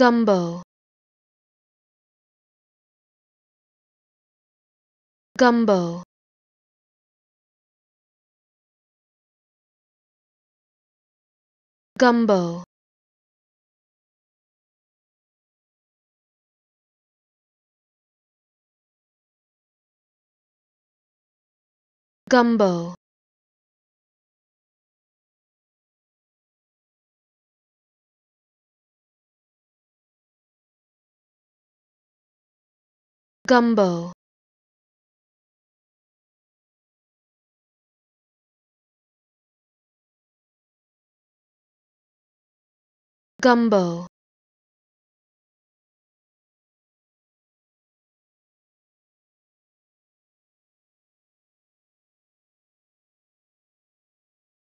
gumbo gumbo gumbo gumbo gumbo gumbo